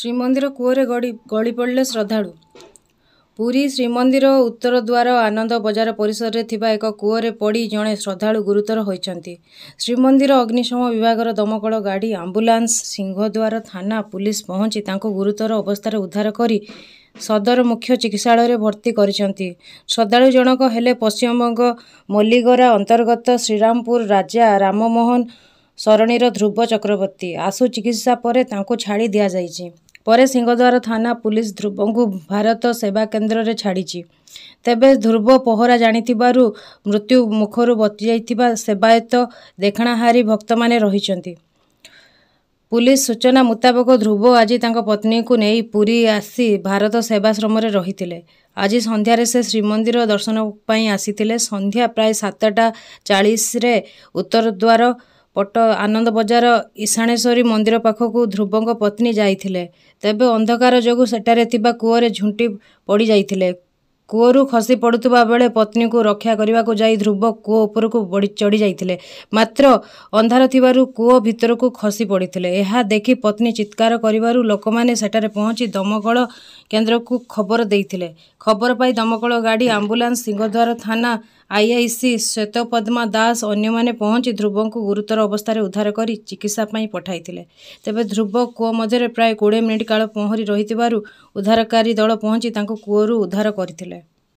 ଶ୍ରୀମନ୍ଦିର କୂଅରେ ଗଡ଼ି ଗଳି ପଡ଼ିଲେ ଶ୍ରଦ୍ଧାଳୁ ପୁରୀ ଶ୍ରୀମନ୍ଦିର ଉତ୍ତର ଦ୍ୱାର ଆନନ୍ଦ ବଜାର ପରିସରରେ ଥିବା ଏକ କୂଅରେ ପଡ଼ି ଜଣେ ଶ୍ରଦ୍ଧାଳୁ ଗୁରୁତର ହୋଇଛନ୍ତି ଶ୍ରୀମନ୍ଦିର ଅଗ୍ନିଶମ ବିଭାଗର ଦମକଳ ଗାଡ଼ି ଆମ୍ବୁଲାନ୍ସ ସିଂହଦ୍ୱାର ଥାନା ପୁଲିସ୍ ପହଞ୍ଚି ତାଙ୍କୁ ଗୁରୁତର ଅବସ୍ଥାରେ ଉଦ୍ଧାର କରି ସଦର ମୁଖ୍ୟ ଚିକିତ୍ସାଳୟରେ ଭର୍ତ୍ତି କରିଛନ୍ତି ଶ୍ରଦ୍ଧାଳୁ ଜଣକ ହେଲେ ପଶ୍ଚିମବଙ୍ଗ ମଲ୍ଲିଗରା ଅନ୍ତର୍ଗତ ଶ୍ରୀରାମପୁର ରାଜା ରାମମୋହନ ସରଣୀର ଧ୍ରୁବ ଚକ୍ରବର୍ତ୍ତୀ ଆଶୁ ଚିକିତ୍ସା ପରେ ତାଙ୍କୁ ଛାଡ଼ି ଦିଆଯାଇଛି ପରେ ସିଂହଦ୍ୱାର ଥାନା ପୁଲିସ୍ ଧ୍ରୁବଙ୍କୁ ଭାରତ ସେବା କେନ୍ଦ୍ରରେ ଛାଡ଼ିଛି ତେବେ ଧ୍ରୁବ ପହରା ଜାଣିଥିବାରୁ ମୃତ୍ୟୁ ମୁଖରୁ ବଚିଯାଇଥିବା ସେବାୟତ ଦେଖଣାହାରୀ ଭକ୍ତମାନେ ରହିଛନ୍ତି ପୁଲିସ୍ ସୂଚନା ମୁତାବକ ଧ୍ରୁବ ଆଜି ତାଙ୍କ ପତ୍ନୀଙ୍କୁ ନେଇ ପୁରୀ ଆସି ଭାରତ ସେବାଶ୍ରମରେ ରହିଥିଲେ ଆଜି ସନ୍ଧ୍ୟାରେ ସେ ଶ୍ରୀମନ୍ଦିର ଦର୍ଶନ ପାଇଁ ଆସିଥିଲେ ସନ୍ଧ୍ୟା ପ୍ରାୟ ସାତଟା ଚାଳିଶରେ ଉତ୍ତରଦ୍ୱାର ପଟ ଆନନ୍ଦ ବଜାର ଈଶାଣେଶ୍ୱରୀ ମନ୍ଦିର ପାଖକୁ ଧ୍ରୁବଙ୍କ ପତ୍ନୀ ଯାଇଥିଲେ ତେବେ ଅନ୍ଧକାର ଯୋଗୁଁ ସେଠାରେ ଥିବା କୂଅରେ ଝୁଣ୍ଟି ପଡ଼ିଯାଇଥିଲେ କୂଅରୁ ଖସି ପଡ଼ୁଥିବା ବେଳେ ପତ୍ନୀଙ୍କୁ ରକ୍ଷା କରିବାକୁ ଯାଇ ଧ୍ରୁବ କୂଅ ଉପରକୁ ବଢ଼ି ଚଢ଼ିଯାଇଥିଲେ ମାତ୍ର ଅନ୍ଧାର ଥିବାରୁ କୂଅ ଭିତରକୁ ଖସି ପଡ଼ିଥିଲେ ଏହା ଦେଖି ପତ୍ନୀ ଚିତ୍କାର କରିବାରୁ ଲୋକମାନେ ସେଠାରେ ପହଞ୍ଚି ଦମକଳ କେନ୍ଦ୍ରକୁ ଖବର ଦେଇଥିଲେ ଖବର ପାଇ ଦମକଳ ଗାଡ଼ି ଆମ୍ବୁଲାନ୍ସ ସିଂହଦ୍ୱାର ଥାନା ଆଇଆଇସି ଶ୍ୱେତ ପଦ୍ମା ଦାସ ଅନ୍ୟମାନେ ପହଞ୍ଚି ଧ୍ରୁବଙ୍କୁ ଗୁରୁତର ଅବସ୍ଥାରେ ଉଦ୍ଧାର କରି ଚିକିତ୍ସା ପାଇଁ ପଠାଇଥିଲେ ତେବେ ଧ୍ରୁବ କୂଅ ମଧ୍ୟରେ ପ୍ରାୟ କୋଡ଼ିଏ ମିନିଟ୍ କାଳ ପହଁରି ରହିଥିବାରୁ ଉଦ୍ଧାରକାରୀ ଦଳ ପହଞ୍ଚି ତାଙ୍କୁ କୂଅରୁ ଉଦ୍ଧାର କରିଥିଲେ